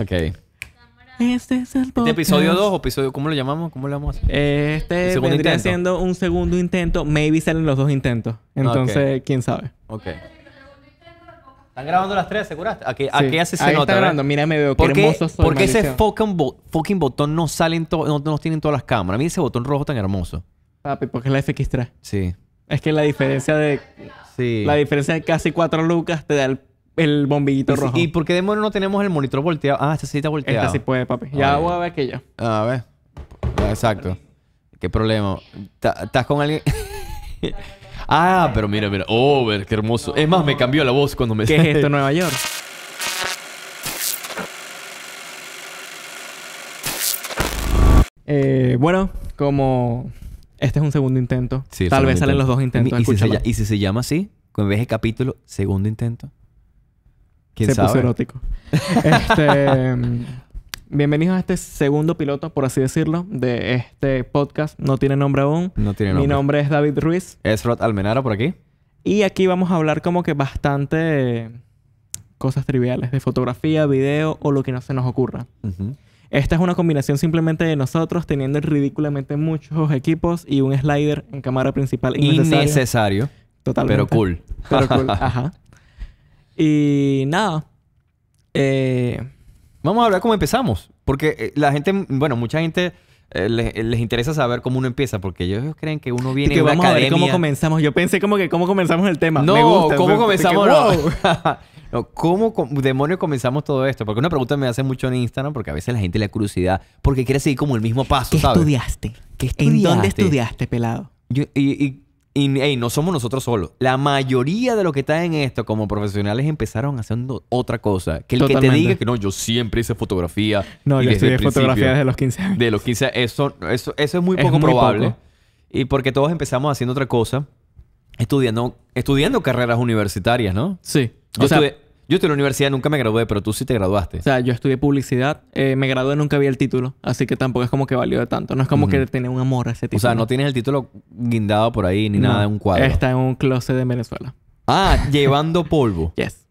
Ok. Este es el este podcast. episodio 2 o episodio, ¿cómo lo llamamos? ¿Cómo lo vamos Este vendría intento? siendo un segundo intento. Maybe salen los dos intentos. Entonces, quién sabe. Ok. ¿Están grabando las tres, ¿Seguraste? Aquí, qué aquí hace se Ahí Está grabando, mira, me veo. qué, hermoso soy, ¿por qué ese fucking, fucking, botón no salen no, no tienen todas las cámaras? Mira ese botón rojo tan hermoso. Papi, porque es la FX3. Sí. Es que la diferencia de. Sí. La diferencia de casi cuatro lucas te da el el bombillito pues rojo. ¿Y por qué demonios no tenemos el monitor volteado? Ah, este sí está volteado. Este sí puede, papi. Ya ah, voy a ver que ya. A ver. Exacto. ¿Qué problema? ¿Estás con alguien? ah, pero mira, mira. Oh, ver, qué hermoso. Es más, me cambió la voz cuando me... ¿Qué es esto, Nueva York? Eh, bueno, como este es un segundo intento, tal vez salen los dos intentos. ¿Y si, se, llama así? Con vez de capítulo, segundo intento. Se puso erótico. Este, mm, bienvenidos a este segundo piloto, por así decirlo, de este podcast. No tiene nombre aún. No tiene nombre. Mi nombre es David Ruiz. Es Rod Almenara por aquí. Y aquí vamos a hablar como que bastante cosas triviales de fotografía, video o lo que no se nos ocurra. Esta es una combinación simplemente de nosotros teniendo ridículamente muchos equipos y un slider en cámara principal innecesario. necesario. Totalmente. Pero cool. Pero cool. Ajá. Y nada. Eh, vamos a hablar cómo empezamos. Porque eh, la gente, bueno, mucha gente eh, les, interesa saber cómo uno empieza, porque ellos creen que uno viene de a ver cómo comenzamos. Yo pensé como que cómo comenzamos el tema. No, Me gusta. cómo comenzamos. no, ¿Cómo demonio comenzamos todo esto? Porque una pregunta me hace mucho en Instagram, porque a veces la gente le da curiosidad, porque quiere seguir como el mismo paso, ¿sabes? ¿Qué estudiaste? ¿En dónde estudiaste, pelado? y y no somos nosotros solos. La mayoría de los que están en esto como profesionales empezaron haciendo otra cosa. Que el que te diga que no, yo siempre hice fotografía. No, yo estudié fotografía desde los 15 años. De los 15 eso, eso, es muy poco probable. Y porque todos empezamos haciendo otra cosa, estudiando, estudiando carreras universitarias, ¿no? Sí. o sea, yo estuve en la universidad, nunca me gradué, pero tú sí te graduaste. O sea, yo estudié publicidad, eh, me gradué, nunca vi el título, así que tampoco es como que valió de tanto. No es como que tenía un amor a ese título. O sea, no tienes el título guindado por ahí ni nada en un cuadro. Está en un closet de Venezuela. Ah, llevando polvo. Yes.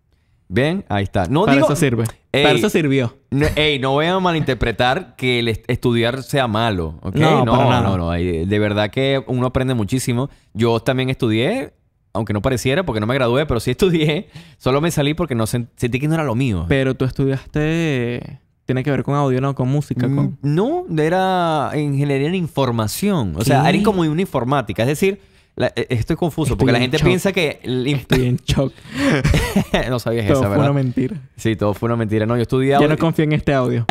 ¿Ven? Ahí está. No Para eso sirve. Para eso sirvió. ey, no voy a malinterpretar que el estudiar sea malo. ¿okay? No, no, no. De verdad que uno aprende muchísimo. Yo también estudié aunque no pareciera, porque no me gradué, pero sí estudié. Solo me salí porque no sentí que no era lo mío. Pero tú estudiaste... Tiene que ver con audio, no con música. Mm, no, era ingeniería en información. O sea, era como una informática. Es decir, e, estoy confuso porque la gente piensa que. Estoy en shock. no sabías eso, ¿verdad? Todo fue una mentira. Sí, todo fue una mentira. No, yo estudié audio. no confío en este audio.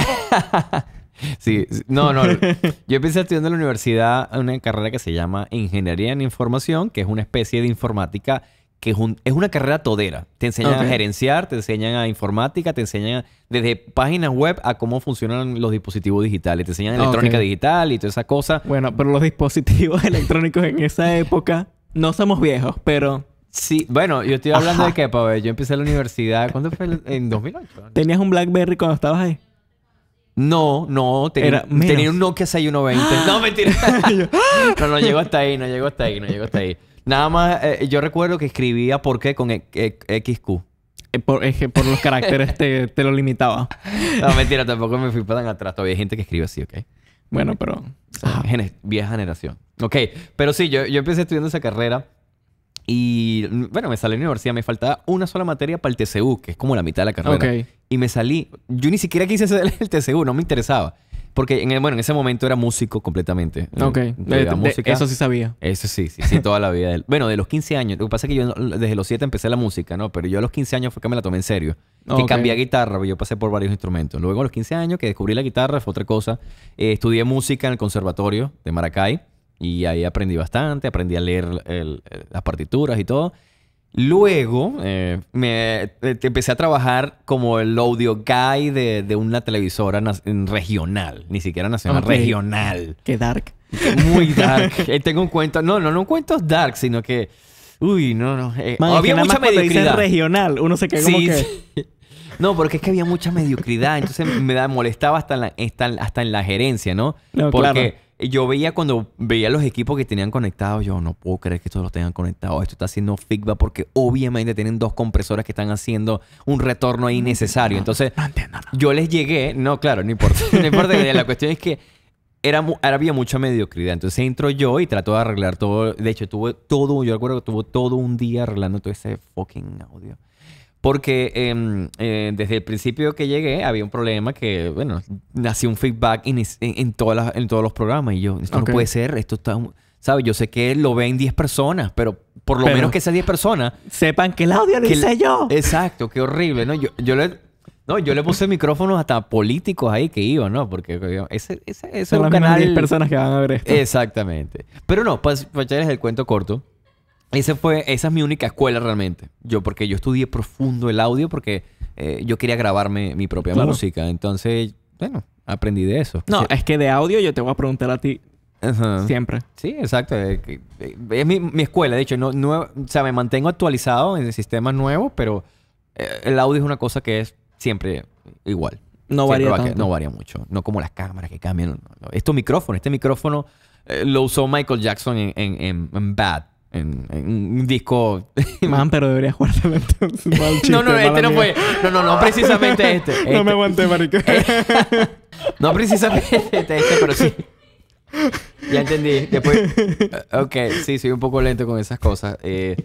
Sí, no, no. Yo empecé estudiando en la universidad una carrera que se llama Ingeniería en Información, que es una especie de informática que es, una carrera todera. Te enseñan a gerenciar, te enseñan a informática, te enseñan desde páginas web a cómo funcionan los dispositivos digitales. Te enseñan electrónica digital y toda esa cosa. Bueno, pero los dispositivos electrónicos en esa época no somos viejos, pero... Sí, bueno, yo estoy hablando de que, Pablo, yo empecé la universidad, ¿cuándo fue? En 2008. ¿Tenías un BlackBerry cuando estabas ahí? No, no, tenía, tenía un Nokia 6120. ¡Ah! no, mentira. ¡ah! no, no llegó hasta ahí, no llegó hasta ahí, no llegó hasta ahí. Nada más, eh, yo recuerdo que escribía por qué con XQ. Eh, por, es que por los caracteres te, lo limitaba. No, mentira, tampoco me fui para tan atrás. Todavía hay gente que escribe así, ¿ok? Bueno, pero... Ah. vieja generación. Ok, pero sí, yo, yo empecé estudiando esa carrera y bueno, me salí de la universidad, me faltaba una sola materia para el TCU, que es como la mitad de la carrera. Y me salí, yo ni siquiera quise hacer el TCU, no me interesaba. Porque en, bueno, en ese momento era músico completamente. de, música, eso sí sabía. Eso sí, sí, toda la vida. Bueno, de los 15 años, lo que pasa es que yo desde los 7 empecé la música, ¿no? Pero yo a los 15 años fue que me la tomé en serio. Que cambié a guitarra, yo pasé por varios instrumentos. Luego a los 15 años que descubrí la guitarra fue otra cosa. Eh, estudié música en el conservatorio de Maracay. Y ahí aprendí bastante, aprendí a leer eh, las partituras y todo. Luego eh, me, eh, empecé a trabajar como el audio guy de, de una televisora regional, ni siquiera nacional, regional. Qué dark. Muy dark. tengo un cuento, no, no, no un cuento dark, sino que, uy, no, no. había mucha mediocridad. regional, uno se queda como que... No, porque es que había mucha mediocridad, entonces me molestaba hasta en la, hasta, en la gerencia, ¿no? no porque yo veía cuando veía los equipos que tenían conectados, yo no puedo creer que estos los tengan conectados. Esto está haciendo feedback porque obviamente tienen dos compresoras que están haciendo un retorno ahí necesario. Entonces, yo les llegué, no, claro, no importa. no importa, la cuestión es que era, había mucha mediocridad. Entonces entro yo y trato de arreglar todo. De hecho, tuve todo, yo recuerdo que tuve todo un día arreglando todo ese fucking audio. Porque em, eh, desde el principio que llegué había un problema que, bueno, nació un feedback en, todas en todos los programas. Y yo, esto no puede ser, esto está... ¿Sabes? Yo sé que lo ven 10 personas, pero por lo menos que esas 10 personas... Sepan que el audio lo hice yo. Exacto, qué horrible, ¿no? Yo, yo le... No, yo le puse micrófonos hasta políticos ahí que iban, ¿no? Porque ese, ese, ese es 10 personas que van a ver esto. Exactamente. Pero no, pues, pues ya el cuento corto. Ese fue, esa es mi única escuela realmente. Yo, porque yo estudié profundo el audio porque eh, yo quería grabarme mi propia música. Entonces, bueno, aprendí de eso. No, es que de audio yo te voy a preguntar a ti siempre. Sí, exacto. Es eh, mi, escuela. De hecho, no, no, o sea, me mantengo actualizado en sistemas nuevos, pero eh, el audio es una cosa que es siempre igual. No varía No varía mucho. No como las cámaras que cambian. Estos micrófono. Este micrófono lo usó Michael Jackson en Bad en, en un disco. Man, pero debería jugar entonces. no, no, este no fue. No, no, no, precisamente este. No me este. aguanté, marica no precisamente este, este, pero sí. Ya entendí. Después. Ok, sí, soy un poco lento con esas cosas. Eh,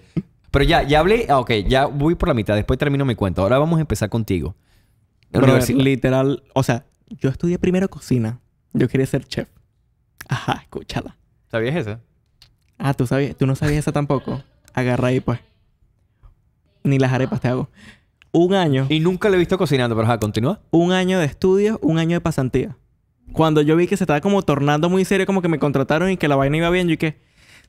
pero ya, ya hablé. okay ah, ok, ya voy por la mitad. Después termino mi cuento. Ahora vamos a empezar contigo. literal, o sea, yo estudié primero cocina. Yo quería ser chef. Ajá, escúchala. ¿Sabías eso? Ah, tú sabías, tú no sabías eso tampoco. Agarra ahí, pues. Ni las arepas te hago. Un año. Y nunca le he visto cocinando, pero ajá, continúa. Un año de estudios, un año de pasantía. Cuando yo vi que se estaba como tornando muy serio, como que me contrataron y que la vaina iba bien, yo que,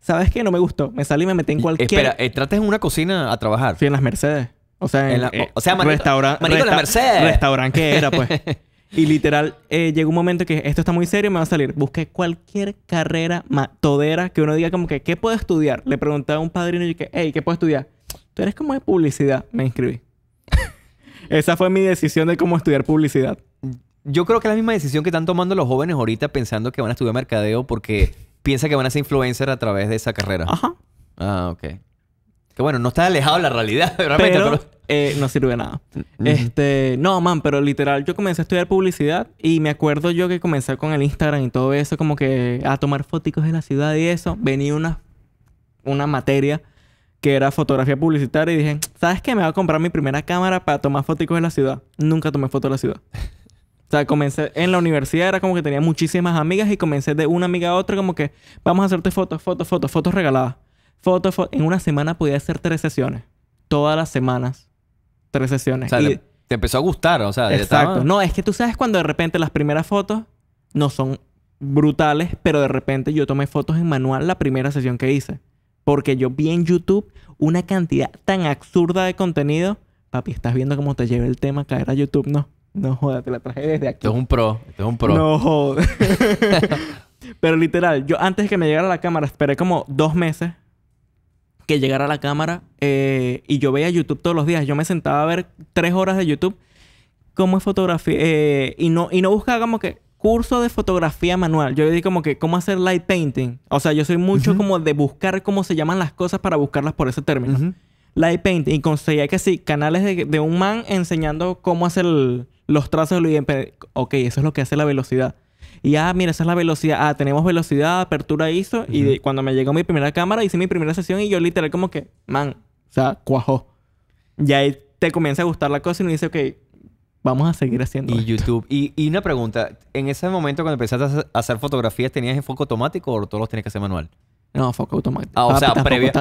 ¿sabes qué? No me gustó. Me salí y me metí en cualquier. Espera, eh, ¿trates en una cocina a trabajar? Sí, en las Mercedes. O sea, en, eh, o sea, restaurante. Resta, Mercedes. Restaurante que era, pues. Y literal, eh, llegó un momento que esto está muy serio, y me va a salir. Busqué cualquier carrera todera que uno diga como que, ¿qué puedo estudiar? Le pregunté a un padrino y dije, hey, ¿qué puedo estudiar? Tú eres como de publicidad. Me inscribí. Esa fue mi decisión de cómo estudiar publicidad. Yo creo que es la misma decisión que están tomando los jóvenes ahorita pensando que van a estudiar mercadeo porque piensa que van a ser influencers a través de esa carrera. Ajá. Ah, ok. Que bueno, no está alejado de la realidad, realmente. Pero, Eh, no sirve nada. Mm. Este, no, man, pero literal, yo comencé a estudiar publicidad y me acuerdo yo que comencé con el Instagram y todo eso, como que a tomar fotos de la ciudad y eso. Venía una, una materia que era fotografía publicitaria y dije, ¿sabes qué? Me voy a comprar mi primera cámara para tomar fotos de la ciudad. Nunca tomé foto de la ciudad. O sea, comencé en la universidad, era como que tenía muchísimas amigas y comencé de una amiga a otra, como que vamos a hacerte fotos, fotos, fotos, fotos regaladas foto, En una semana podía hacer tres sesiones. Todas las semanas. Tres sesiones. O sea, te empezó a gustar, o sea. Exacto. No, es que tú sabes cuando de repente las primeras fotos no son brutales, pero de repente yo tomé fotos en manual la primera sesión que hice. Porque yo vi en YouTube una cantidad tan absurda de contenido. Papi, estás viendo cómo te llevé el tema caer a YouTube, ¿no? No jodas. te la traje desde aquí. Esto es un pro, esto es un pro. No jodas. pero literal, yo antes de que me llegara la cámara esperé como dos meses que llegara a la cámara eh, y yo veía YouTube todos los días. Yo me sentaba a ver tres horas de YouTube cómo es fotografía eh, y no y no buscaba como que curso de fotografía manual. Yo di como que cómo hacer light painting. O sea, yo soy mucho como de buscar cómo se llaman las cosas para buscarlas por ese término. Light painting y conseguía que sí, canales de, un man enseñando cómo hacer los trazos de Ok, eso es lo que hace la velocidad. Y ah, mira, esa es la velocidad. Ah, tenemos velocidad, apertura ISO. Y cuando me llegó mi primera cámara, hice mi primera sesión y yo literal como que, man, o sea, cuajó. Y te comienza a gustar la cosa y me dice, ok, vamos a seguir haciendo. Y YouTube. Y, y, una pregunta, en ese momento cuando empezaste a hacer fotografías, ¿tenías enfoque automático o todos los tenías que hacer manual? No, foco automático. Ah, o ah, sea, previa...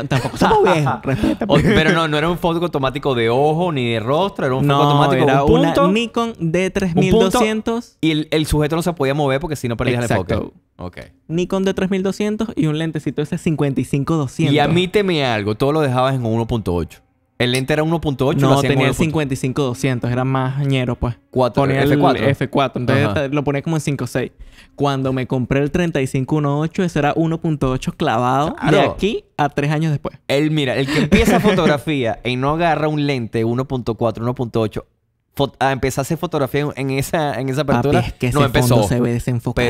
pero no, no era un foco automático de ojo ni de rostro, era un foco No, automático era un una Nikon D3200. Y el, sujeto no se podía mover porque si no perdías el Exacto. Ok. Nikon D3200 y un lentecito ese 55-200. Y admíteme algo, todo lo dejabas en 1.8. El lente era 1.8. No, tenía el 55-200. Era más añero, pues. ponía F4. F4. Entonces lo ponía como en 5.6. Cuando me compré el 35-18, ese era 1.8 clavado de aquí a tres años después. El, mira, el que empieza fotografía y no agarra un lente 1.4, 1.8 a empezar a hacer fotografía en esa, en esa apertura. es que empezó. se ve desenfocado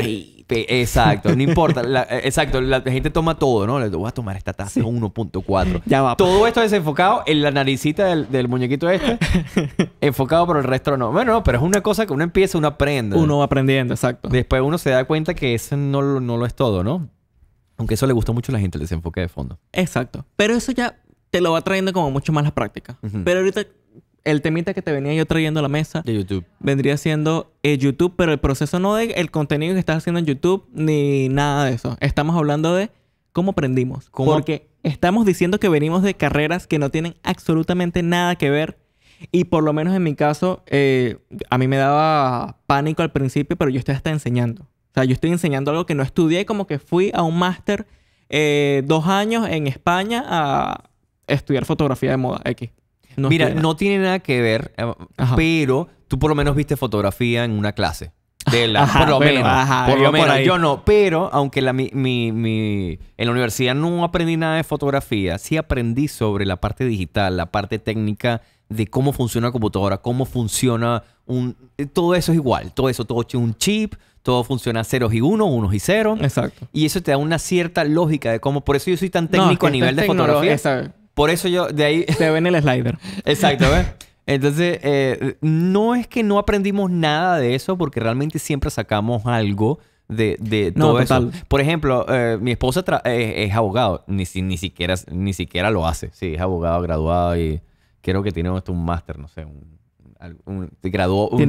exacto, no importa. Eh, exacto, la, gente toma todo, ¿no? Le voy a tomar esta taza 1.4. Ya va. Pues. Todo esto desenfocado en la naricita del, muñequito este, enfocado, pero el resto no. Bueno, no, pero es una cosa que uno empieza, uno aprende. Uno va aprendiendo, exacto. Después uno se da cuenta que eso no, no lo es todo, ¿no? Aunque eso le gusta mucho a la gente, el desenfoque de fondo. Exacto. Pero eso ya te lo va trayendo como mucho más la práctica. Pero ahorita el temita que te venía yo trayendo a la mesa de YouTube vendría siendo eh, YouTube, pero el proceso no de el contenido que estás haciendo en YouTube ni nada de eso. Estamos hablando de cómo aprendimos, porque estamos diciendo que venimos de carreras que no tienen absolutamente nada que ver. Y por lo menos en mi caso, eh, a mí me daba pánico al principio, pero yo estoy hasta enseñando. O sea, yo estoy enseñando algo que no estudié, como que fui a un máster eh, dos años en España a estudiar fotografía de moda X. Mira, no tiene nada que ver, eh, pero tú por lo menos viste fotografía en una clase. De la, por lo menos. por lo menos. yo no. Pero, aunque en la universidad no aprendí nada de fotografía, sí aprendí sobre la parte digital, la parte técnica de cómo funciona la computadora, cómo funciona un... Eh, todo eso es igual. Todo eso, todo es un chip, todo funciona ceros y uno, unos y ceros. Exacto. Y eso te da una cierta lógica de cómo... Por eso yo soy tan técnico a nivel de fotografía. Por eso yo de ahí... Se ve en el slider. Exacto, ¿ves? Entonces, eh, no es que no aprendimos nada de eso, porque realmente siempre sacamos algo de, de todo Por ejemplo, eh, mi esposa eh, es abogado, ni, ni, siquiera, ni siquiera lo hace. Sí, es abogado graduado y creo que tiene un máster, no sé, un, un, un, un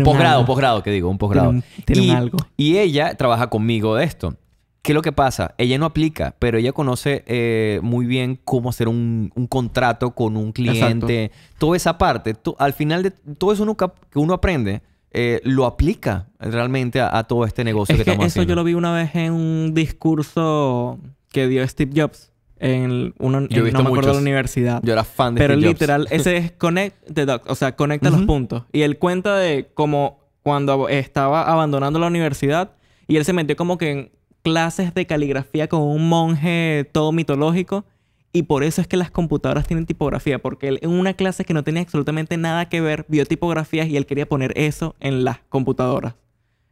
posgrado, posgrado, que digo, un posgrado. Tiene, algo. Y ella trabaja conmigo de esto. ¿Qué es lo que pasa? Ella no aplica, pero ella conoce eh, muy bien cómo hacer un, contrato con un cliente. Toda esa parte, al final de todo eso que uno aprende, eh, lo aplica realmente a, todo este negocio que, estamos eso yo lo vi una vez en un discurso que dio Steve Jobs. En una, yo no me acuerdo de la universidad. Yo era fan de Pero literal, ese es connect the dots, o sea, conecta los puntos. Y él cuenta de cómo cuando estaba abandonando la universidad y él se metió como que en clases de caligrafía con un monje todo mitológico. Y por eso es que las computadoras tienen tipografía, porque él en una clase que no tenía absolutamente nada que ver, vio tipografías y él quería poner eso en las computadoras.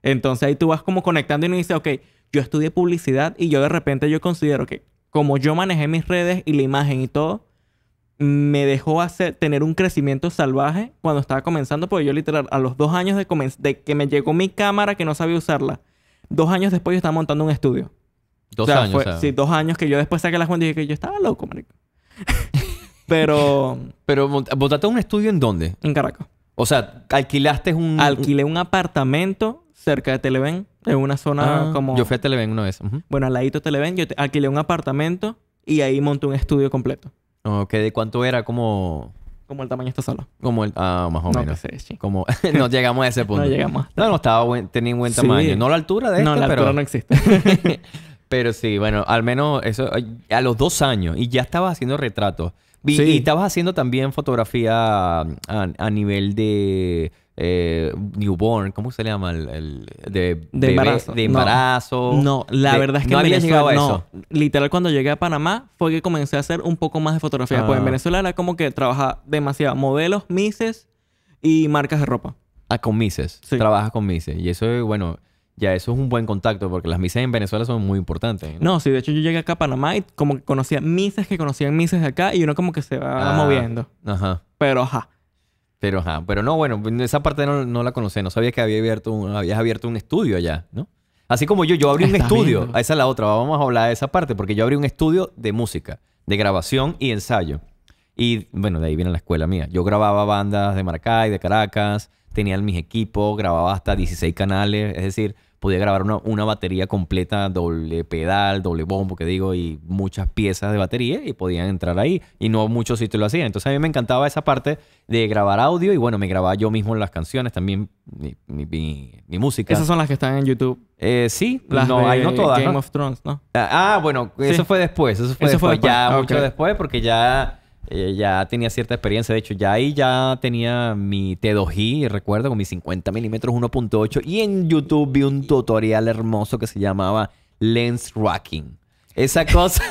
Entonces ahí tú vas como conectando y uno dice, ok, yo estudié publicidad y yo de repente yo considero que como yo manejé mis redes y la imagen y todo, me dejó hacer, tener un crecimiento salvaje cuando estaba comenzando, porque yo literal a los dos años de, de que me llegó mi cámara que no sabía usarla Dos años después yo estaba montando un estudio. Dos años. Sí, dos años que yo después saqué la cuenta y dije que yo estaba loco, marico. Pero. Pero, ¿botaste un estudio en dónde? En Caracas. O sea, alquilaste un. Alquilé un apartamento cerca de Televen, en una zona ah, como. Yo fui a Televen una vez. Bueno, al ladito de Televen, yo alquilé un apartamento y ahí monté un estudio completo. Ok, ¿de cuánto era? Como. Como el tamaño de esta Como el... Ah, más o menos. como... no llegamos a ese punto. no llegamos. No, no, estaba buen, tenía buen tamaño. No la altura de No, este, la pero... altura no existe. pero sí, bueno, al menos eso... A los dos años. Y ya estabas haciendo retratos. Y, estabas haciendo también fotografía ah, a nivel de eh, newborn, ¿cómo se le llama? El, de, embarazo. No, la verdad es que no había llegado a eso. Literal, cuando llegué a Panamá fue que comencé a hacer un poco más de fotografía. Ah. Pues en ah. Venezuela era como que trabajaba demasiado modelos, mises y marcas de ropa. Ah, con mises. Sí. Trabajas con mises. Y eso, es bueno, ya eso es un buen contacto porque las mises en Venezuela son muy importantes. No, sí, de hecho yo llegué acá a Panamá y como que conocía mises que conocían mises acá y uno como que se va ah, moviendo. Ajá. Pero ajá. Pero, Pero no, bueno, esa parte no, la conocé No sabía que había abierto un, habías abierto un estudio allá, ¿no? Así como yo, yo abrí ah, un estudio. Esa es la otra. Vamos a hablar de esa parte porque yo abrí un estudio de música, de grabación y ensayo. Y bueno, de ahí viene la escuela mía. Yo grababa bandas de Maracay, de Caracas, tenía mis equipos, grababa hasta 16 canales. Es decir, podía grabar una, batería completa, doble pedal, doble bombo, que digo, y muchas piezas de batería y podían entrar ahí. Y no muchos sitios lo hacían. Entonces a mí me encantaba esa parte de grabar audio y bueno, me grababa yo mismo las canciones, también mi, música. Esas son las que están en YouTube. Eh, sí, las todas. Game of Thrones, ¿no? Ah, ah bueno, eso fue después. Eso fue, ya ah, mucho después porque ya eh, ya tenía cierta experiencia, de hecho, ya ahí ya tenía mi t 2 g recuerdo, con mi 50 milímetros 1.8 y en YouTube vi un tutorial hermoso que se llamaba Lens Rocking. Esa cosa...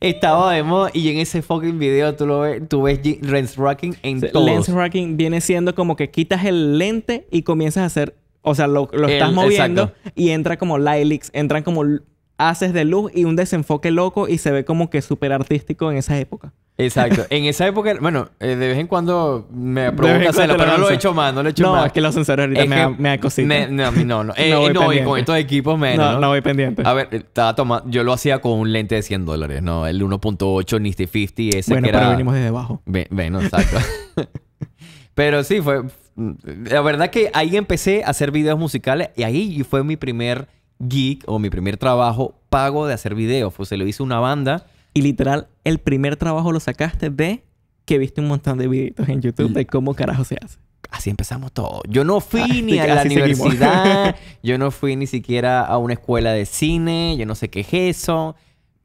Estaba de moda y en ese fucking video tú lo ves, lens rocking en todo. Lens rocking viene siendo como que quitas el lente y comienzas a hacer, o sea, lo, lo estás moviendo y entra como light leaks, entran como haces de luz y un desenfoque loco y se ve como que súper artístico en esa época. Exacto. En esa época, bueno, eh, de vez en cuando me provoca hacerlo, pero no lo he hecho más, no lo he hecho no, más. No, es que los sensores ahorita me, da, me da no, no, eh, no. no, voy y con estos equipos menos. No, no voy pendiente. A ver, estaba tomando, yo lo hacía con un lente de 100 dólares, ¿no? El 1.8 Nifty 50, ese que era... Bueno, pero venimos desde abajo. Bueno, exacto. pero sí, fue... La verdad que ahí empecé a hacer videos musicales y ahí fue mi primer geek o mi primer trabajo pago de hacer videos. Pues se lo hice una banda y literal, el primer trabajo lo sacaste de que viste un montón de videitos en YouTube de cómo carajo se hace. Así empezamos todo. Yo no fui ni a la universidad, yo no fui ni siquiera a una escuela de cine, yo no sé qué es eso.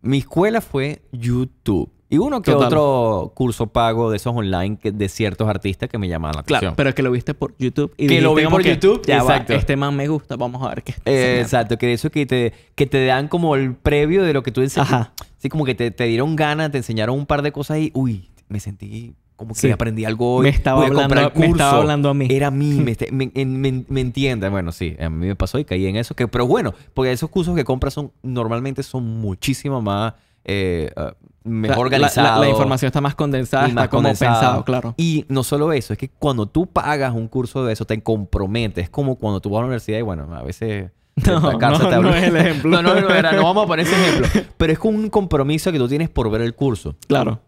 Mi escuela fue YouTube. Y uno que otro curso pago de esos online de ciertos artistas que me llamaban la atención. Claro, pero que lo viste por YouTube. Y que lo vi por YouTube. exacto. este más me gusta, vamos a ver qué eh, Exacto, que eso que te, que te dan como el previo de lo que tú dices. Ajá. Sí, como que te, dieron ganas, te enseñaron un par de cosas y, uy, me sentí como que aprendí algo hoy. Me estaba, hablando, estaba hablando a mí. Era mí, este, me, me, entiende. Bueno, sí, a mí me pasó y caí en eso. Que, pero bueno, porque esos cursos que compras normalmente son muchísimo más... Eh, ah, mejor La, información está más condensada, está más como claro. Y no solo eso, es que cuando tú pagas un curso de eso, te comprometes. Es como cuando tú vas a la universidad y bueno, a veces no, no, no es el ejemplo. no, no, no, era, no vamos a poner ese ejemplo. Pero es un compromiso que tú tienes por ver el curso. Claro.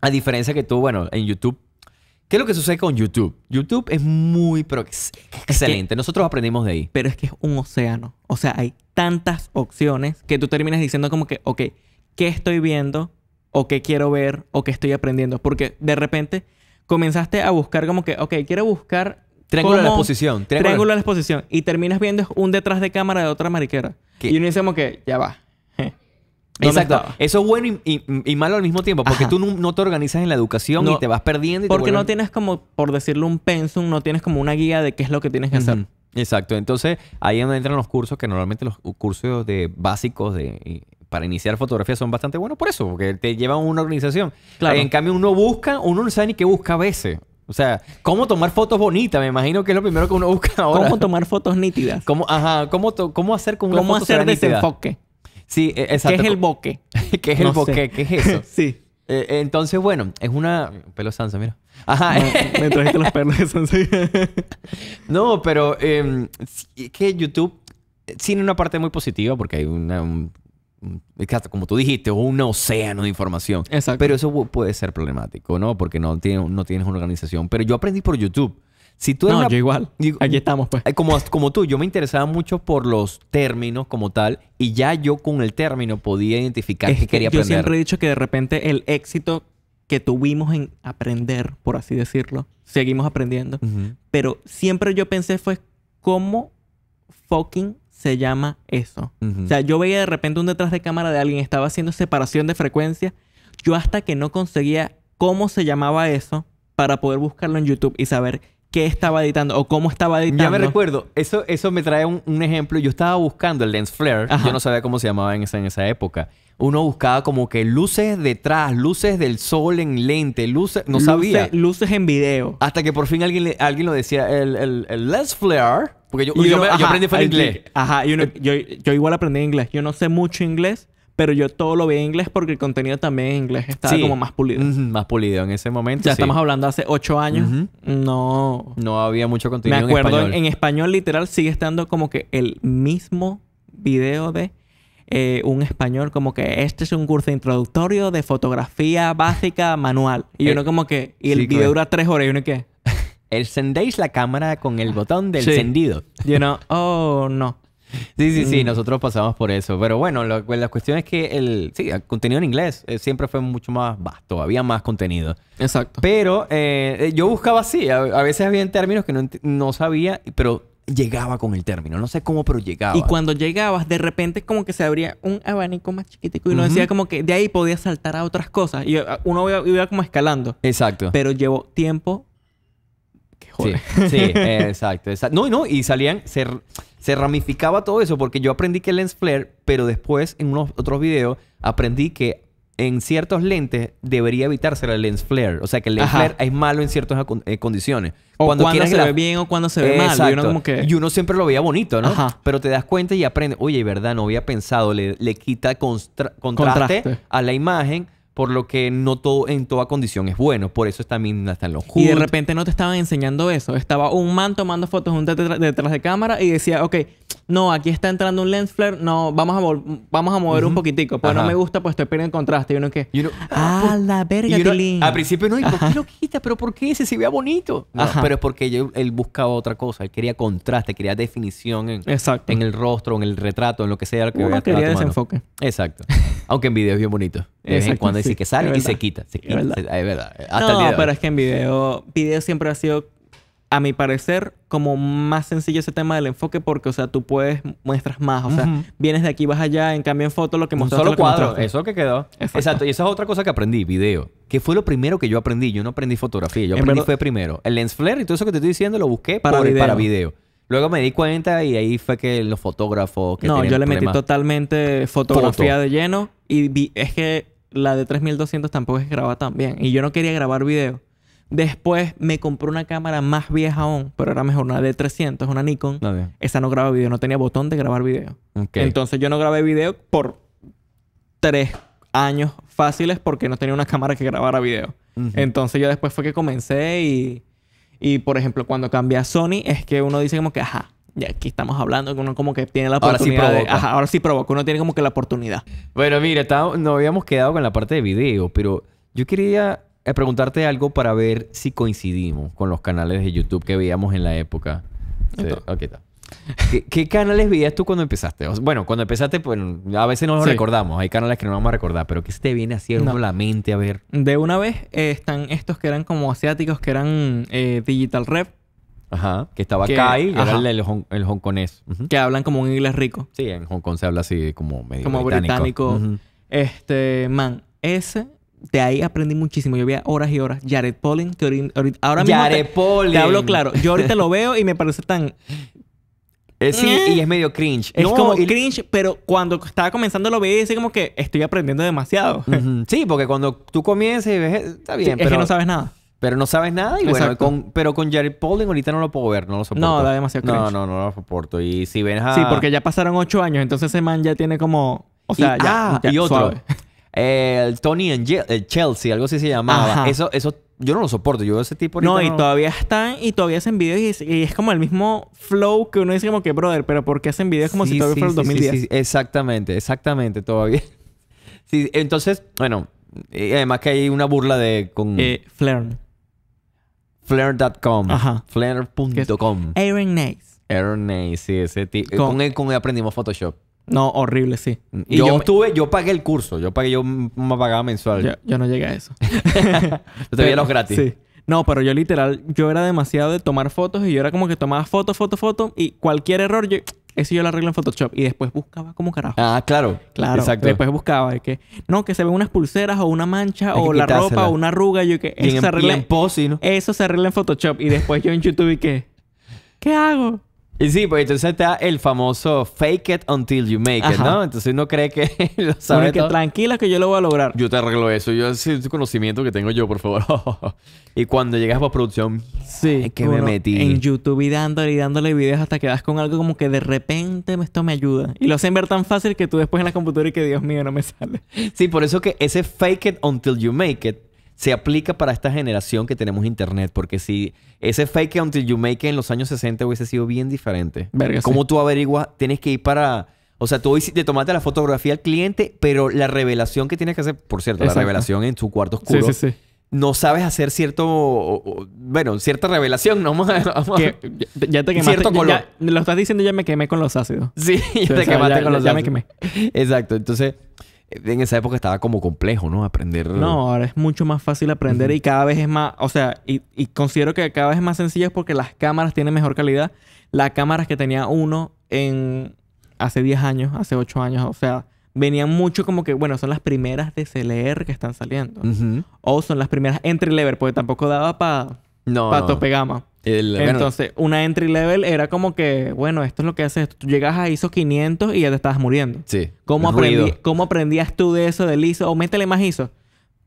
A diferencia que tú, bueno, en YouTube ¿Qué es lo que sucede con YouTube? YouTube es muy excelente. Nosotros aprendimos de ahí. Pero es que es un océano. O sea, hay tantas opciones que tú terminas diciendo como que, ok, ¿qué estoy viendo? ¿O qué quiero ver? ¿O qué estoy aprendiendo? Porque de repente comenzaste a buscar como que, ok, quiero buscar Triángulo de la exposición. Triángulo, de la exposición. Y terminas viendo un detrás de cámara de otra mariquera. Y uno dice como que, ya va. Exacto. Eso es bueno y, malo al mismo tiempo, porque tú no, te organizas en la educación y te vas perdiendo. Y porque no tienes como, por decirlo, un pensum, no tienes como una guía de qué es lo que tienes que hacer. Exacto. Entonces, ahí es donde entran los cursos, que normalmente los cursos de básicos de, para iniciar fotografía son bastante buenos por eso, porque te llevan una organización. En cambio, uno busca, uno no sabe ni qué busca a veces. O sea, ¿cómo tomar fotos bonitas? Me imagino que es lo primero que uno busca ahora. ¿Cómo tomar fotos nítidas? ¿Cómo, ajá, cómo, cómo hacer con una ¿Cómo hacer desenfoque? Sí, e, exacto. ¿Qué es el boque? ¿Qué es el boque? ¿Qué es eso? sí. E, e, entonces, bueno, es una... Pelo Sansa, mira. Ajá. me trajiste los pelos de Sansa. no, pero em, es que YouTube tiene una parte muy positiva porque hay una, Mm, como tú dijiste, un océano de información. Pero eso puede ser problemático, ¿no? Porque no tienes, no tienes una organización. Pero yo aprendí por YouTube. Si tú no, yo igual. Aquí estamos, pues. Eh, como, como tú, yo me interesaba mucho por los términos como tal y ya yo con el término podía identificar qué que quería aprender. Yo siempre he dicho que de repente el éxito que tuvimos en aprender, por así decirlo, seguimos aprendiendo, pero siempre yo pensé fue cómo fucking se llama eso. O sea, yo veía de repente un detrás de cámara de alguien estaba haciendo separación de frecuencia. Yo hasta que no conseguía cómo se llamaba eso para poder buscarlo en YouTube y saber qué estaba editando o cómo estaba editando. Ya me recuerdo, eso, eso me trae un, ejemplo. Yo estaba buscando el lens flare, yo no sabía cómo se llamaba en esa, en esa época. Uno buscaba como que luces detrás, luces del sol en lente, luces, no sabía. Luces en video. Hasta que por fin alguien, alguien lo decía, el, el, el lens flare porque yo, aprendí inglés. Ajá, eh, yo, igual aprendí inglés. Yo no sé mucho inglés, pero yo todo lo vi en inglés porque el contenido también en inglés Está como más pulido. más pulido en ese momento. Ya estamos hablando hace ocho años. No. No había mucho contenido. en español. acuerdo. en español literal sigue estando como que el mismo video de eh, un español como que este es un curso introductorio de fotografía básica manual. Y eh, uno como que, y el video dura tres horas y uno que encendéis la cámara con el botón del encendido. Yo know, oh no. Sí, sí, sí, mm. nosotros pasamos por eso. Pero bueno, pues, la cuestión es que el, sí, el contenido en inglés eh, siempre fue mucho más vasto, había más contenido. Exacto. Pero eh, eh, yo buscaba así, a, veces había términos que no, no sabía, pero llegaba con el término. No sé cómo, pero llegaba. Y cuando llegabas, de repente como que se abría un abanico más chiquitico y uno decía como que de ahí podía saltar a otras cosas. Y uno iba, iba como escalando. Exacto. Pero llevó tiempo Sí, exacto, No, no, y salían, se, ramificaba todo eso porque yo aprendí que lens flare, pero después en unos otros videos aprendí que en ciertos lentes debería evitarse el lens flare. O sea, que el lens flare es malo en ciertas eh, condiciones. O cuando, se ve bien o cuando se ve mal. Y uno, siempre lo veía bonito, ¿no? Pero te das cuenta y aprendes. Oye, ¿verdad? No había pensado. Le, le quita contraste, a la imagen por lo que no todo en toda condición es bueno. Por eso también están los Y de repente no te estaban enseñando eso. Estaba un man tomando fotos un detrás, de cámara y decía, ok, no, aquí está entrando un lens flare, no, vamos a, vamos a mover un poquitico. Pues no me gusta, pues estoy perdiendo contraste. Y uno que, ah, ah pues, la verga, Al principio no, ¿y por qué lo quita? ¿Pero por qué? Ese se vea bonito. pero es porque yo, él buscaba otra cosa. Él quería contraste, quería definición en, en el rostro, en el retrato, en lo que sea. Que uno quería desenfoque. Exacto. Aunque en video es bien bonito. De vez en cuando dice que sale y se quita. es verdad. no, pero es que en video, video siempre ha sido, a mi parecer, como más sencillo ese tema del enfoque porque, o sea, tú puedes, muestras más. O sea, vienes de aquí, vas allá, en cambio en foto lo que Un mostraste. solo lo cuadro, eso que quedó. Exacto. Y esa es otra cosa que aprendí, video. Que fue lo primero que yo aprendí. Yo no aprendí fotografía, yo aprendí fue primero. El lens flare y todo eso que te estoy diciendo lo busqué Para video. Luego me di cuenta y ahí fue que los fotógrafos No, yo le metí totalmente fotografía de lleno y es que la de 3200 tampoco es grabada tan bien. Y yo no quería grabar video. Después me compré una cámara más vieja aún, pero era mejor una de 300 una Nikon. Ah, Esa no graba video, no tenía botón de grabar video. Entonces yo no grabé video por tres años fáciles porque no tenía una cámara que grabara video. Entonces yo después fue que comencé y, y, por ejemplo, cuando cambié a Sony es que uno dice como que, ajá, y aquí estamos hablando que uno como que tiene la oportunidad. Ahora sí provoca. ahora sí provoca. Uno tiene como que la oportunidad. Bueno, mira, nos habíamos quedado con la parte de video, pero yo quería eh, preguntarte algo para ver si coincidimos con los canales de YouTube que veíamos en la época. ok, ¿Qué, canales veías tú cuando empezaste? bueno, cuando empezaste, pues a veces no los recordamos. Hay canales que no vamos a recordar, pero ¿qué se te viene haciendo la mente a ver? De una vez eh, están estos que eran como asiáticos, que eran eh, Digital Rep. Que estaba acá Kai, era el, el, hongkonés. que hablan como un inglés rico, Sí, en Hong Kong se habla así como medio como británico. Este, man, ese, de ahí aprendí muchísimo. Yo veía horas y horas. Jared Polin, ahora mismo te- te, hablo claro. Yo ahorita lo veo y me parece tan... Mm. y es medio cringe. Es como cringe, pero cuando estaba comenzando lo veía y decía como que estoy aprendiendo demasiado. Sí, porque cuando tú comienzas y ves, está bien, es que no sabes nada. Pero no sabes nada y bueno, pero con Jerry Paulding ahorita no lo puedo ver, no lo soporto. No, da demasiado No, no, no lo soporto. Y si ven a... Sí, porque ya pasaron ocho años, entonces ese man ya tiene como... O sea, ah, ya, y otro. el Tony and el Chelsea, algo así se llamaba. Eso, eso yo no lo soporto. Yo ese tipo No, y todavía están y todavía hacen videos y, es como el mismo flow que uno dice como que, brother, pero ¿por qué hacen videos como si todavía fuera el 2010? exactamente, exactamente, todavía. Sí, entonces, bueno, además que hay una burla de con... Eh, Flern. Flair.com. Ajá. Flair.com. Aaron Nace. Aaron Nace, sí, ese tipo. Eh, con, él, con aprendimos Photoshop. No, horrible, sí. Mm, y yo, yo pagué el curso, yo pagué, yo me pagaba mensual. Yo, no llegué a eso. yo te veía los gratis. Sí. No, pero yo literal, yo era demasiado de tomar fotos y yo era como que tomaba fotos, fotos, fotos y cualquier error, yo, eso yo lo arreglo en Photoshop. Y después buscaba como carajo. Ah, claro. Claro. Exacto. Después buscaba de que, no, que se ven unas pulseras o una mancha o la ropa o una arruga. Yo que, eso se arregla. en Eso se arregla en Photoshop. Y después yo en YouTube y que, ¿qué hago? Y sí, pues entonces está el famoso fake it until you make it, ¿no? Entonces uno cree que lo sabe que tranquila que yo lo voy a lograr. Yo te arreglo eso. Yo el conocimiento que tengo yo, por favor. y cuando llegas a postproducción, sí, que me metí. En YouTube y dándole y dándole videos hasta que vas con algo como que de repente esto me ayuda. Y lo hacen ver tan fácil que tú después en la computadora y que Dios mío, no me sale. Sí, por eso que ese fake it until you make it se aplica para esta generación que tenemos internet. Porque si ese fake until you make it en los años 60 hubiese sido bien diferente. como ¿Cómo tú averiguas? Tienes que ir para... O sea, tú hoy te tomaste la fotografía al cliente, pero la revelación que tienes que hacer... Por cierto, la revelación en tu cuarto oscuro. Sí, sí, no sabes hacer cierto, bueno, cierta revelación, ¿no? Vamos a, ya, te quemaste. Cierto color. lo estás diciendo, ya me quemé con los ácidos. Sí, ya te quemaste con los ácidos. Ya me quemé. Exacto. Entonces, en esa época estaba como complejo, ¿no? Aprender. No, ahora es mucho más fácil aprender y cada vez es más, o sea, y, y, considero que cada vez es más sencillo es porque las cámaras tienen mejor calidad. Las cámaras que tenía uno en hace 10 años, hace 8 años, o sea, venían mucho como que, bueno, son las primeras de CLR que están saliendo. O son las primeras entry level, porque tampoco daba para no, pa tope gama. Entonces, una entry level era como que, bueno, esto es lo que haces. Tú llegas a ISO 500 y ya te estabas muriendo. Sí. ¿Cómo, aprendí, ¿cómo aprendías tú de eso del ISO? O métele más ISO.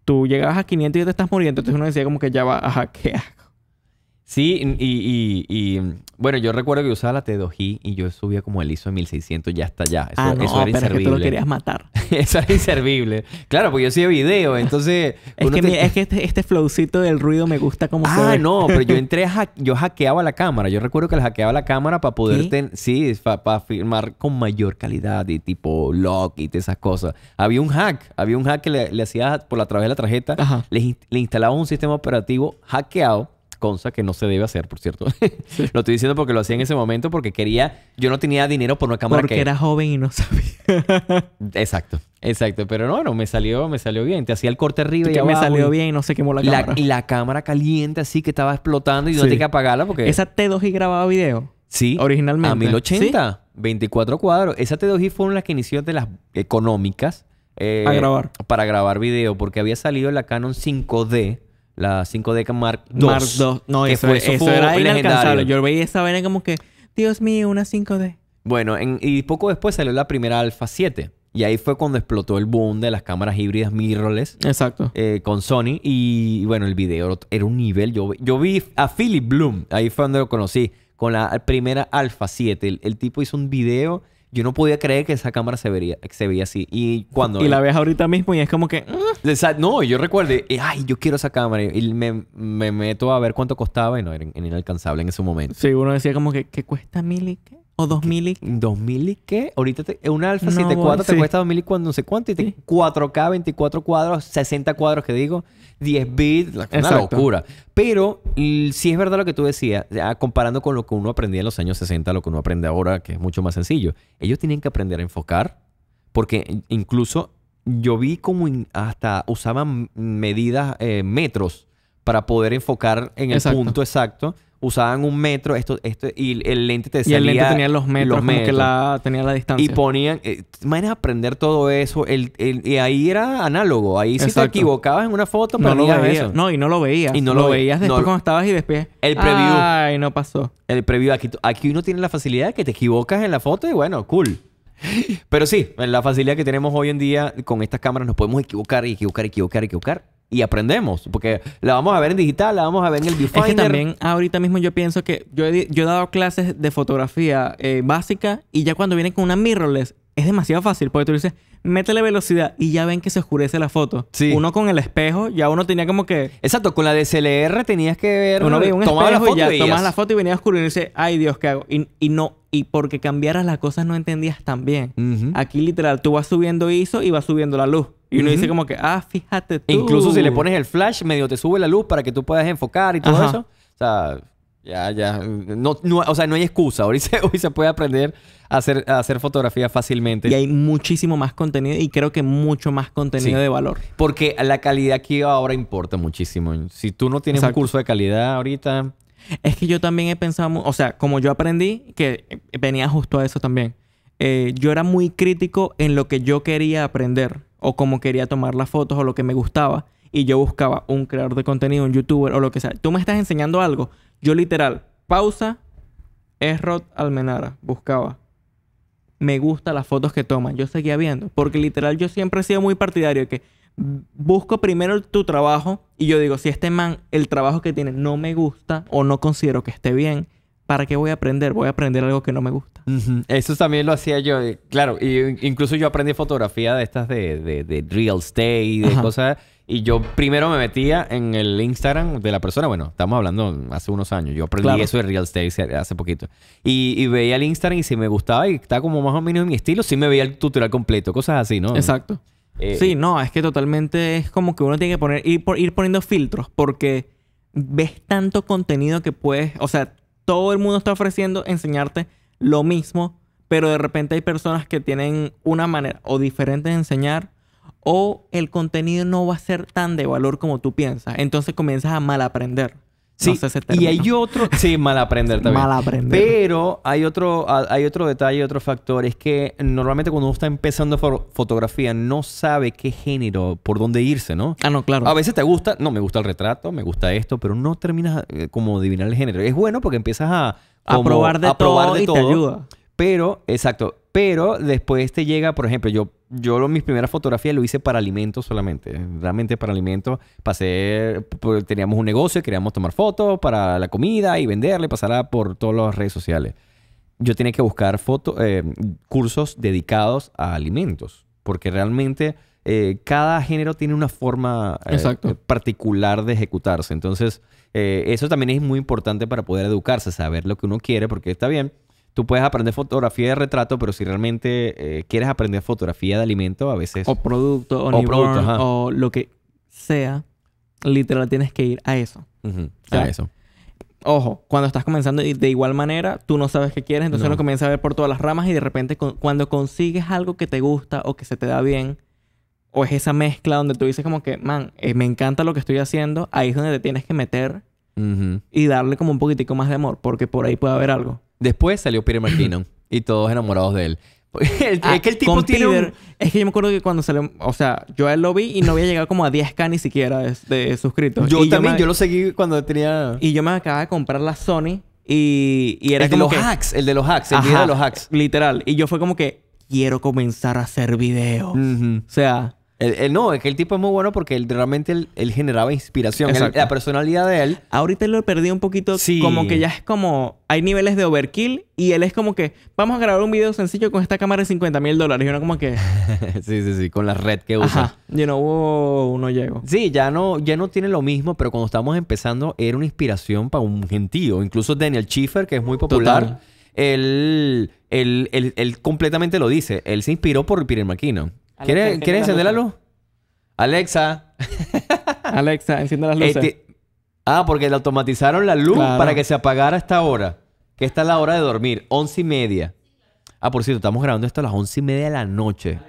Tú llegabas a 500 y ya te estás muriendo. Entonces uno decía como que ya va, a ¿qué Sí, y, y, bueno, yo recuerdo que usaba la t 2 y yo subía como el ISO de 1600 ya hasta ya Eso, ah, era inservible. Es tú lo querías matar. eso era inservible. Claro, porque yo hacía video, entonces... es, que, es que este, este, flowcito del ruido me gusta como... Ah, no, pero yo entré, yo hackeaba la cámara. Yo recuerdo que la hackeaba la cámara para poder... tener sí, para firmar con mayor calidad y tipo lock y esas cosas. Había un hack, había un hack que le, hacía por la, través de la tarjeta, le instalaba un sistema operativo hackeado Cosa que no se debe hacer, por cierto. lo estoy diciendo porque lo hacía en ese momento porque quería... Yo no tenía dinero por una cámara Porque era joven y no sabía. exacto. Exacto. Pero no, no me salió, me salió bien. Te hacía el corte arriba y me salió bien y no se quemó la, cámara. Y la cámara caliente así que estaba explotando y yo tenía que apagarla porque... ¿Esa T2i grababa video? Sí. Originalmente. A 1080. 24 cuadros. Esa T2i fueron las que inició de las económicas. ...para eh, grabar. Para grabar video, porque había salido la Canon 5D la 5D Mark II. Mark II. No, eso, fue, eso, fue era inalcanzable. Yo veía esa vaina como que, Dios mío, una 5D. Bueno, y poco después salió la primera Alpha 7. Y ahí fue cuando explotó el boom de las cámaras híbridas mirrorless. Exacto. Eh, con Sony. Y, bueno, el video era un nivel. Yo, yo vi a Philip Bloom. Ahí fue donde lo conocí. Con la primera Alpha 7. el tipo hizo un video yo no podía creer que esa cámara se vería, se veía así. Y cuando... Y la ves ahorita mismo y es como que... Mm". no, yo recuerdo, eh, ay, yo quiero esa cámara. Y me, meto a ver cuánto costaba y no, era, era inalcanzable en ese momento. Sí, uno decía como que, ¿qué cuesta mil y qué? ¿O 2000 y...? 2000 y qué? Ahorita te, un Alfa 74 te cuesta 2000 y cuando no sé cuánto. Y te, 4K, 24 cuadros, 60 cuadros que digo, 10 bits. Una locura. Pero si es verdad lo que tú decías, comparando con lo que uno aprendía en los años 60, lo que uno aprende ahora, que es mucho más sencillo. Ellos tienen que aprender a enfocar porque incluso yo vi como hasta usaban medidas, eh, metros, para poder enfocar en el punto exacto usaban un metro, esto, esto, y el lente te decía Y tenía los metros, que la, tenía la distancia. Y ponían... Eh, aprender todo eso. El, y ahí era análogo. Ahí si te equivocabas en una foto, no lo veías. No, y no lo veías. Y no lo, veías después cuando estabas y después... El preview. Ay, no pasó. El preview. Aquí, aquí uno tiene la facilidad que te equivocas en la foto y bueno, cool. Pero sí, la facilidad que tenemos hoy en día con estas cámaras nos podemos equivocar, y equivocar, equivocar, equivocar y aprendemos. Porque la vamos a ver en digital, la vamos a ver en el viewfinder. Es que también ahorita mismo yo pienso que yo he, yo he dado clases de fotografía eh, básica y ya cuando vienen con una mirrorless es demasiado fácil porque tú dices, métele velocidad y ya ven que se oscurece la foto. Uno con el espejo, ya uno tenía como que... Exacto, con la DSLR tenías que ver... Uno veía un la foto y ya tomabas la foto y venía a y ay Dios, ¿qué hago? Y, no... Y porque cambiaras las cosas no entendías tan bien. Aquí literal, tú vas subiendo ISO y vas subiendo la luz. Y uno dice como que, ah, fíjate Incluso si le pones el flash, medio te sube la luz para que tú puedas enfocar y todo eso. O sea, ya, ya. No, no, o sea, no hay excusa. Hoy se, hoy se puede aprender a hacer, hacer fotografía fácilmente. Y hay muchísimo más contenido y creo que mucho más contenido de valor. Porque la calidad aquí ahora importa muchísimo. Si tú no tienes un curso de calidad ahorita... Es que yo también he pensado, o sea, como yo aprendí, que venía justo a eso también. Eh, yo era muy crítico en lo que yo quería aprender o cómo quería tomar las fotos o lo que me gustaba y yo buscaba un creador de contenido, un youtuber o lo que sea. Tú me estás enseñando algo. Yo literal, pausa, es Rod Almenara, buscaba. Me gusta las fotos que toman. Yo seguía viendo. Porque literal yo siempre he sido muy partidario de que busco primero tu trabajo y yo digo, si este man, el trabajo que tiene no me gusta o no considero que esté bien, ¿para qué voy a aprender? Voy a aprender algo que no me gusta. Eso también lo hacía yo. Eh, claro, incluso yo aprendí fotografía de estas de, real estate y de cosas. Y yo primero me metía en el Instagram de la persona. Bueno, estamos hablando hace unos años. Yo aprendí eso de real estate hace poquito. Y, veía el Instagram y si me gustaba y estaba como más o menos en mi estilo, sí me veía el tutorial completo. Cosas así, ¿no? Exacto. Eh, sí, no, es que totalmente es como que uno tiene que poner, ir, ir poniendo filtros porque ves tanto contenido que puedes, o sea, todo el mundo está ofreciendo enseñarte lo mismo, pero de repente hay personas que tienen una manera o diferente de enseñar o el contenido no va a ser tan de valor como tú piensas. Entonces comienzas a mal Sí, y hay otro... Sí, mal aprender también. Mal aprender. Pero hay otro, hay otro detalle, otro factor. Es que normalmente cuando uno está empezando fotografía no sabe qué género, por dónde irse, ¿no? Ah, no, claro. A veces te gusta... No, me gusta el retrato, me gusta esto, pero no terminas eh, como adivinar el género. Es bueno porque empiezas a... a probar de a todo y te ayuda. Pero, exacto, pero después te llega, por ejemplo, yo, yo lo, mis primeras fotografías lo hice para alimentos solamente. Realmente para alimentos. Pasé, teníamos un negocio, queríamos tomar fotos para la comida y venderle, y pasarla por todas las redes sociales. Yo tenía que buscar foto, eh, cursos dedicados a alimentos. Porque realmente eh, cada género tiene una forma eh, particular de ejecutarse. Entonces, eso también es muy importante para poder educarse, saber lo que uno quiere, porque está bien tú puedes aprender fotografía de retrato, pero si realmente eh, quieres aprender fotografía de alimento, a veces... O producto, o, o lo que sea, literal tienes que ir a eso. a eso. Ojo, cuando estás comenzando de igual manera, tú no sabes qué quieres, entonces lo comienzas a ver por todas las ramas y de repente cuando consigues algo que te gusta o que se te da bien, o es esa mezcla donde tú dices como que, man, eh, me encanta lo que estoy haciendo, ahí es donde te tienes que meter y darle como un poquitico más de amor, porque por ahí puede haber algo. Después salió Peter McKinnon y todos enamorados de él. Ah, es que el tipo tiene Es que yo me acuerdo que cuando salió... O sea, yo él lo vi y no había llegado como a 10k ni siquiera de, suscritos. Yo también, yo, lo seguí cuando tenía... Y yo me acababa de comprar la Sony y, era el de los hacks, el de los hacks, el de los hacks. Literal. Y yo fue como que quiero comenzar a hacer videos. O sea no, es que el tipo es muy bueno porque realmente él, generaba inspiración. la personalidad de él. Ahorita lo perdido un poquito. Sí. Como que ya es como. Hay niveles de overkill y él es como que. Vamos a grabar un video sencillo con esta cámara de 50 mil dólares. Y uno como que. sí, sí, sí. Con la red que usa. Y you know, uno llegó. Sí, ya no, ya no tiene lo mismo, pero cuando estábamos empezando era una inspiración para un gentío. Incluso Daniel Schiffer, que es muy popular. Él, completamente lo dice. Él se inspiró por Peter McKinnon. ¿Quiere encender, la luz? Alexa. Alexa, enciende las luces. Ah, porque le automatizaron la luz para que se apagara esta hora. Que esta es la hora de dormir, once y media. Ah, por cierto, estamos grabando esto a las once y media de la noche.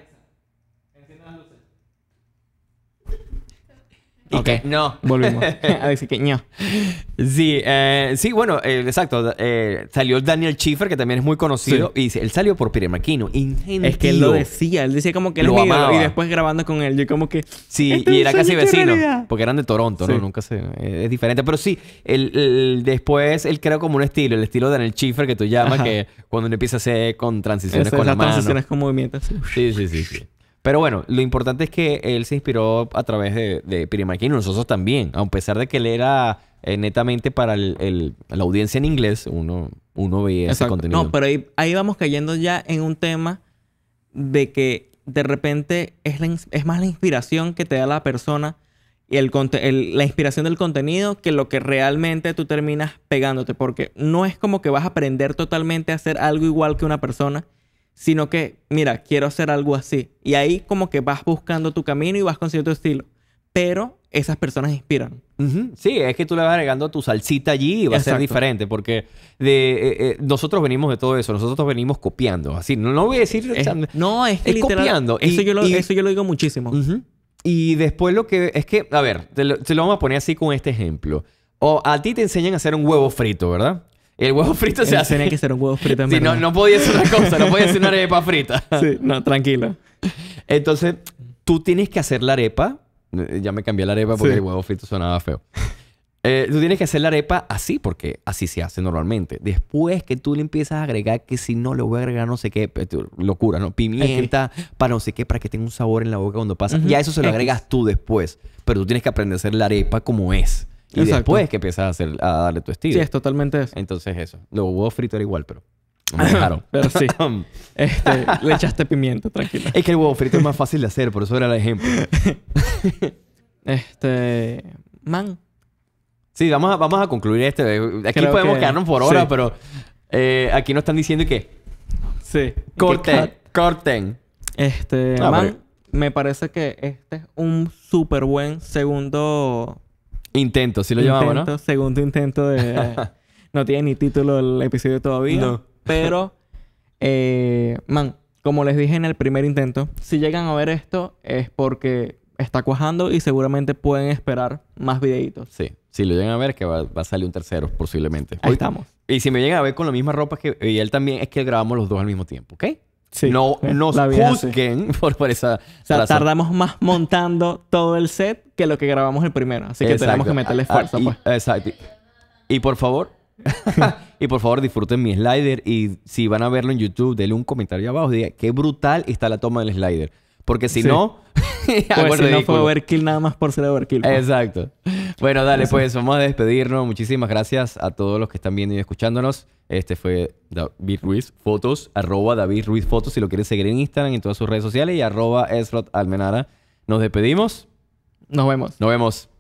okay. no. Volvimos a que no. Sí, eh, sí bueno, eh, exacto. Eh, salió Daniel Schiffer, que también es muy conocido. Y él salió por Peter McKinnon. Es que él lo decía. Él decía como que él lo amaba. Y después grabando con él. Yo como que... Sí, este y era casi vecino. Porque eran de Toronto, ¿no? Nunca se... Es diferente. Pero sí, el, después él creó como un estilo. El estilo de Daniel Schiffer que tú llamas. Que cuando uno empieza a hacer con transiciones con la, mano. transiciones con movimientos. sí, sí. sí. sí. Pero bueno, lo importante es que él se inspiró a través de, de Pirimaquino, nosotros también, a pesar de que él era eh, netamente para la audiencia en inglés, uno, veía ese contenido. No, pero ahí, vamos cayendo ya en un tema de que de repente es, más la inspiración que te da la persona y la inspiración del contenido que lo que realmente tú terminas pegándote, porque no es como que vas a aprender totalmente a hacer algo igual que una persona sino que, mira, quiero hacer algo así. Y ahí como que vas buscando tu camino y vas consiguiendo tu estilo. Pero esas personas inspiran. Sí, es que tú le vas agregando tu salsita allí y va a ser diferente, porque de, eh, eh, nosotros venimos de todo eso, nosotros venimos copiando, así, no, voy a decir... no, es es copiando. Eso, yo lo, eso yo lo digo muchísimo. Y después lo que es que, a ver, te lo, vamos a poner así con este ejemplo. O a ti te enseñan a hacer un huevo frito, ¿verdad? El huevo frito se hace. que ser un huevo frito en no, no podía ser una cosa, no podía ser una arepa frita. Sí, no, tranquilo. Entonces, tú tienes que hacer la arepa. Eh, ya me cambié la arepa porque el huevo frito sonaba feo. Eh, tú tienes que hacer la arepa así, porque así se hace normalmente. Después que tú le empiezas a agregar que si no le voy a agregar no sé qué, locura, ¿no? Pimienta, para no sé qué, para que tenga un sabor en la boca cuando pasa. Ya eso se lo agregas tú después. Pero tú tienes que aprender a hacer la arepa como es. Y después que empiezas a, a darle tu estilo. Sí, es totalmente eso. Entonces eso. Luego huevo frito era igual, pero... Me dejaron. pero sí. Este, le echaste pimiento, tranquilo. Es que el huevo frito es más fácil de hacer, por eso era el ejemplo. este... Man. Sí, vamos a, vamos a concluir este. Aquí podemos quedarnos por hora, pero... Eh, aquí nos están diciendo que... Sí. Corten. Corten. Este... Ah, man, me parece que este es un súper buen segundo Intento, si lo llamamos, ¿no? Segundo intento de... no tiene ni título el episodio todavía. No. Pero, eh, man, como les dije en el primer intento, si llegan a ver esto es porque está cuajando y seguramente pueden esperar más videitos. Sí, si lo llegan a ver es que va, a salir un tercero posiblemente. Ahí estamos. Y si me llegan a ver con la misma ropa que él también es que grabamos los dos al mismo tiempo, ¿ok? no eh, nos juzguen por, esa. O sea, tardamos más montando todo el set que lo que grabamos el primero. Así que tenemos que meterle ah, ah, esfuerzo. Pues. Exacto. Y por favor, y por favor disfruten mi slider. Y si van a verlo en YouTube, denle un comentario abajo. Diga qué brutal está la toma del slider. Porque si no, Pues no fue overkill nada más por ser overkill. Exacto. Bueno, dale, pues vamos a despedirnos. Muchísimas gracias a todos los que están viendo y escuchándonos. Este fue David Ruiz Fotos, arroba David Ruiz Fotos si lo quieres seguir en Instagram, en todas sus redes sociales y arroba Almenara. Nos despedimos. Nos vemos. Nos vemos.